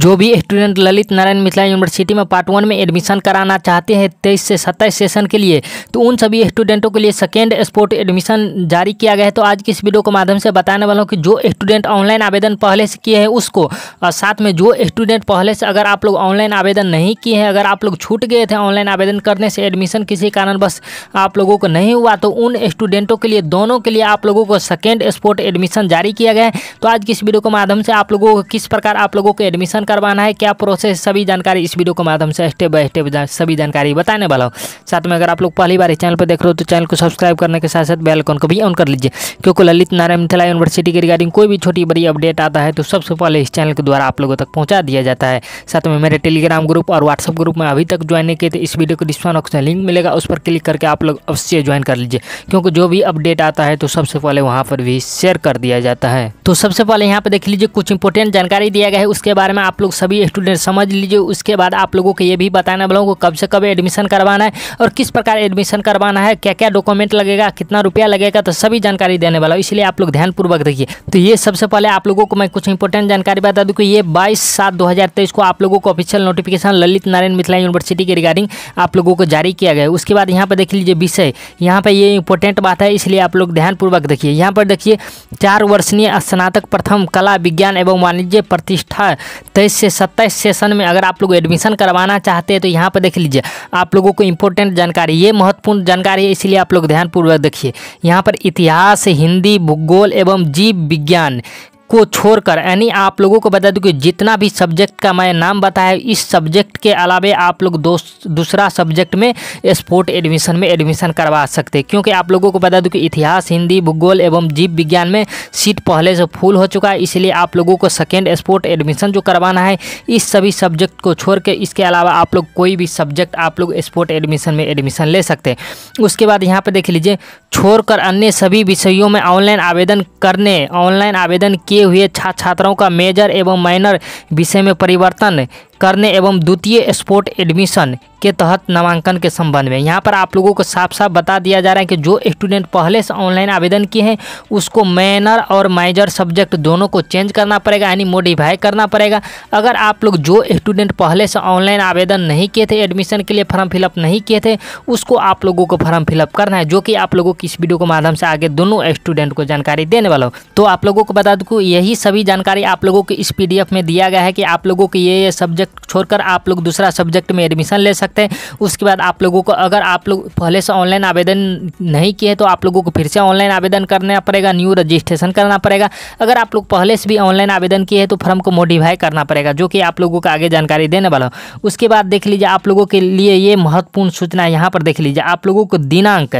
जो भी student Lalit Narayan Mithila university में पार्ट वन में एडमिशन कराना चाहते हैं तेईस से सत्ताईस सेशन के लिए तो उन सभी स्टूडेंटों के लिए सेकेंड स्पोर्ट एडमिशन जारी किया गया है तो आज की इस वीडियो के माध्यम से बताने वाला हूँ कि जो स्टूडेंट ऑनलाइन आवेदन पहले से किए हैं उसको और साथ में जो स्टूडेंट पहले से अगर आप लोग ऑनलाइन आवेदन नहीं किए हैं अगर आप लोग छूट गए थे ऑनलाइन आवेदन करने से एडमिशन किसी बस आप लोगों को नहीं हुआ तो उन स्टूडेंटों के लिए दोनों के लिए आप लोगों को सेकेंड स्पोर्ट एडमिशन जारी किया गया है तो आज की इस वीडियो के माध्यम से आप लोगों को किस प्रकार आप लोगों को एडमिशन आवेदन करवाना है क्या प्रोसेस सभी जानकारी इस वीडियो के माध्यम से स्टेप बाय स्टेप सभी जानकारी बताने वाला हूँ साथ में अगर आप लोग पहली बार चैनल पर देख रहे हो तो चैनल को सब्सक्राइब करने के साथ साथ बेलकॉन को भी ऑन कर लीजिए क्योंकि ललित नारायण मिथिला यूनिवर्सिटी के रिगार्डिंग कोई भी छोटी बड़ी अपडेट आता है तो सबसे पहले इस चैनल के द्वारा आप लोगों तक पहुँचा दिया जाता है साथ में मेरे टेलीग्राम ग्रुप और व्हाट्सअप ग्रुप में अभी तक ज्वाइन नहीं किए थे तो इस वीडियो को डिस्क्रिप्शन बॉक्स में लिंक मिलेगा उस पर क्लिक करके आप लोग अवश्य ज्वाइन कर लीजिए क्योंकि जो भी अपडेट आता है तो सबसे पहले वहाँ पर भी शेयर कर दिया जाता है तो सबसे पहले यहाँ पर देख लीजिए कुछ इंपोर्टेंट जानकारी दिया गया है उसके बारे में आप लोग सभी स्टूडेंट समझ लीजिए उसके बाद आप लोगों को ये भी बताना वालों को कब से कब एडमिशन करवाना है और किस प्रकार एडमिशन करवाना है क्या क्या डॉक्यूमेंट लगेगा कितना रुपया लगेगा तो सभी जानकारी देने वाला हूँ इसलिए आप लोग ध्यानपूर्वक देखिए तो ये सबसे पहले आप लोगों को मैं कुछ इंपॉर्टेंट जानकारी बता दूँ कि ये बाईस सात दो को आप लोगों को official notification Lalit Narayan Mithila university के रिगार्डिंग आप लोगों को जारी किया गया उसके बाद यहाँ पर देख लीजिए विषय यहाँ पर ये इंपॉर्टेंट बात है इसलिए आप लोग ध्यानपूर्वक देखिए यहाँ पर देखिए चार वर्षीय स्नातक प्रथम कला विज्ञान एवं वाणिज्य प्रतिष्ठा तेईस तो से सत्ताईस सेशन में अगर आप लोग एडमिशन करवाना चाहते हैं तो यहाँ पर देख लीजिए आप लोगों को इम्पोर्टेंट जानकारी ये महत्वपूर्ण जानकारी है इसलिए आप लोग ध्यानपूर्वक देखिए यहाँ पर इतिहास हिंदी भूगोल एवं जीव विज्ञान को छोड़कर यानी आप लोगों को बता दूं कि जितना भी सब्जेक्ट का मैं नाम बताया इस सब्जेक्ट के अलावे आप लोग दूसरा सब्जेक्ट में स्पोर्ट एडमिशन में एडमिशन करवा सकते हैं क्योंकि आप लोगों को बता दूं कि इतिहास हिंदी भूगोल एवं जीव विज्ञान में सीट पहले से फुल हो चुका है इसलिए आप लोगों को सेकेंड स्पोर्ट एडमिशन जो करवाना है इस सभी सब्जेक्ट को छोड़ के इसके अलावा आप लोग कोई भी सब्जेक्ट आप लोग स्पोर्ट एडमिशन में एडमिशन ले सकते हैं उसके बाद यहाँ पर देख लीजिए छोड़कर अन्य सभी विषयों में ऑनलाइन आवेदन करने ऑनलाइन आवेदन किए हुए छात्र छात्राओं का मेजर एवं माइनर विषय में परिवर्तन करने एवं द्वितीय स्पोर्ट एडमिशन के तहत नामांकन के संबंध में यहाँ पर आप लोगों को साफ साफ बता दिया जा रहा है कि जो स्टूडेंट पहले से ऑनलाइन आवेदन किए हैं उसको मैनर और माइजर सब्जेक्ट दोनों को चेंज करना पड़ेगा यानी मोडिफाई करना पड़ेगा अगर आप लोग जो स्टूडेंट पहले से ऑनलाइन आवेदन नहीं किए थे एडमिशन के लिए फॉर्म फिलअप नहीं किए थे उसको आप लोगों को फॉर्म फिलअप करना है जो कि आप लोगों की इस वीडियो के माध्यम से आगे दोनों स्टूडेंट को जानकारी देने वाला हो तो आप लोगों को बता दूँ यही सभी जानकारी आप लोगों को इस पी में दिया गया है कि आप लोगों को ये सब्जेक्ट सब्जेक्ट छोड़कर आप लोग दूसरा सब्जेक्ट में एडमिशन ले सकते हैं उसके बाद आप लोगों को अगर आप लोग पहले से ऑनलाइन आवेदन नहीं किए तो आप लोगों को फिर से ऑनलाइन आवेदन करना पड़ेगा न्यू रजिस्ट्रेशन करना पड़ेगा अगर आप लोग पहले से भी ऑनलाइन आवेदन किए हैं तो फॉर्म को मॉडिफाई करना पड़ेगा जो कि आप लोगों को आगे जानकारी देने वाला हो उसके बाद देख लीजिए आप लोगों के लिए ये महत्वपूर्ण सूचना यहाँ पर देख लीजिए आप लोगों को दिनांक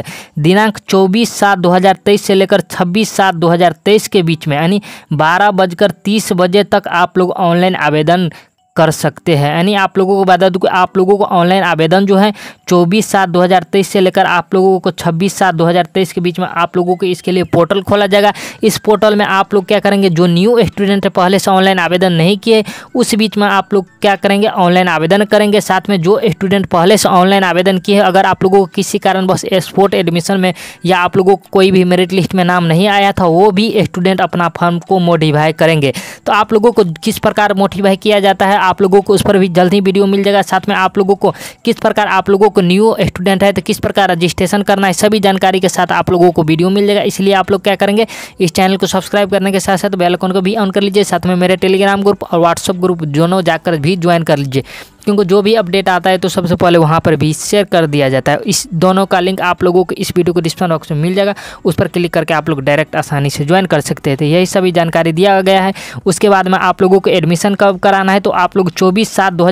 दिनांक चौबीस सात दो से लेकर छब्बीस सात दो के बीच में यानी बारह बजकर तीस बजे तक आप लोग ऑनलाइन आवेदन कर सकते हैं यानी आप लोगों को बता दूँ कि आप लोगों को ऑनलाइन आवेदन जो है चौबीस सात दो हज़ार तेईस से लेकर आप लोगों को छब्बीस सात दो हज़ार तेईस के बीच में आप लोगों को इसके लिए पोर्टल खोला जाएगा इस पोर्टल में आप लोग क्या करेंगे जो न्यू स्टूडेंट पहले से ऑनलाइन आवेदन नहीं किए उस बीच में आप लोग क्या करेंगे ऑनलाइन आवेदन करेंगे साथ में जो स्टूडेंट पहले से ऑनलाइन आवेदन किए अगर आप लोगों को किसी कारणवश स्पोर्ट एडमिशन में या आप लोगों को कोई भी मेरिट लिस्ट में नाम नहीं आया था वो भी स्टूडेंट अपना फॉर्म को मोडिफाई करेंगे तो आप लोगों को किस प्रकार मोडिफाई किया जाता है आप लोगों को उस पर भी जल्द ही वीडियो मिल जाएगा साथ में आप लोगों को किस प्रकार आप लोगों को न्यू स्टूडेंट है तो किस प्रकार रजिस्ट्रेशन करना है सभी जानकारी के साथ आप लोगों को वीडियो मिल जाएगा इसलिए आप लोग क्या करेंगे इस चैनल को सब्सक्राइब करने के साथ साथ बेलकॉन को भी ऑन कर लीजिए साथ में मेरे टेलीग्राम ग्रुप और व्हाट्सअप ग्रुप दोनों जाकर भी ज्वाइन कर लीजिए क्योंकि जो भी अपडेट आता है तो सबसे पहले वहाँ पर भी शेयर कर दिया जाता है इस दोनों का लिंक आप लोगों को इस वीडियो को डिस्क्रिप्शन बॉक्स में मिल जाएगा उस पर क्लिक करके आप लोग डायरेक्ट आसानी से ज्वाइन कर सकते हैं तो यही सभी जानकारी दिया गया है उसके बाद में आप लोगों को एडमिशन कब कराना है तो आप लोग चौबीस सात दो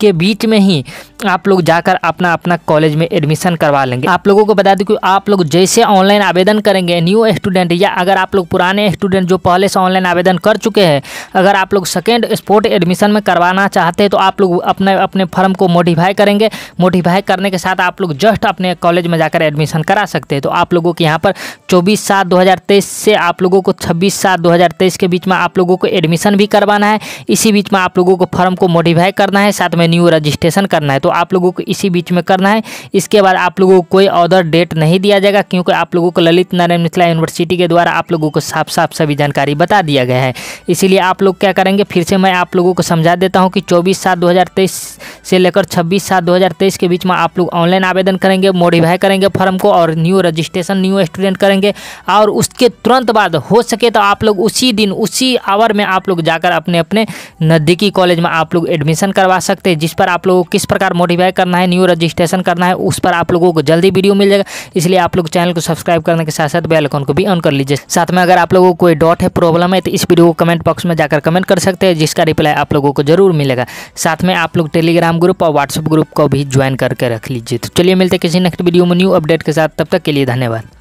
के बीच में ही आप लोग जाकर अपना अपना कॉलेज में एडमिशन करवा लेंगे आप लोगों को बता दूँ कि आप लोग जैसे ऑनलाइन आवेदन करेंगे न्यू स्टूडेंट या अगर आप लोग पुराने स्टूडेंट जो पहले से ऑनलाइन आवेदन कर चुके हैं अगर आप लोग सेकेंड स्पोर्ट एडमिशन में करवाना चाहते हैं तो आप लोग लोग अपने अपने फॉर्म को मोडिफाई करेंगे मोडिफाई करने के साथ आप लोग जस्ट अपने कॉलेज में जाकर एडमिशन करा सकते हैं तो आप लोगों के यहाँ पर चौबीस सात दो से आप लोगों को छब्बीस सात दो के बीच में आप लोगों को एडमिशन भी करवाना है इसी बीच में आप लोगों को फॉर्म को मोडिफाई करना है साथ में न्यू रजिस्ट्रेशन करना है तो आप लोगों को इसी बीच में करना है इसके बाद आप लोगों को कोई अदर डेट नहीं दिया जाएगा क्योंकि आप लोगों को ललित नारायण मिथिला यूनिवर्सिटी के द्वारा आप लोगों को साफ साफ सभी जानकारी बता दिया गया है इसीलिए आप लोग क्या करेंगे फिर से मैं आप लोगों को समझा देता हूँ कि चौबीस सात दो 2023 से लेकर 26 सात 2023 के बीच में आप लोग ऑनलाइन आवेदन करेंगे मॉडिफाई करेंगे फॉर्म को और न्यू रजिस्ट्रेशन न्यू स्टूडेंट करेंगे और उसके तुरंत बाद हो सके तो आप लोग उसी दिन उसी आवर में आप लोग जाकर अपने अपने नज़दीकी कॉलेज में आप लोग एडमिशन करवा सकते हैं जिस पर आप लोगों को किस प्रकार मॉडिफाई करना है न्यू रजिस्ट्रेशन करना है उस पर आप लोगों को जल्दी वीडियो मिल जाएगा इसलिए आप लोग चैनल को सब्सक्राइब करने के साथ साथ बेलकॉन को भी ऑन कर लीजिए साथ में अगर आप लोगों को कोई डॉट है प्रॉब्लम है तो इस वीडियो को कमेंट बॉक्स में जाकर कमेंट कर सकते हैं जिसका रिप्लाई आप लोगों को जरूर मिलेगा साथ में में आप लोग टेलीग्राम ग्रुप और व्हाट्सअप ग्रुप को भी ज्वाइन करके रख लीजिए तो चलिए मिलते किसी नेक्स्ट वीडियो में न्यू अपडेट के साथ तब तक के लिए धन्यवाद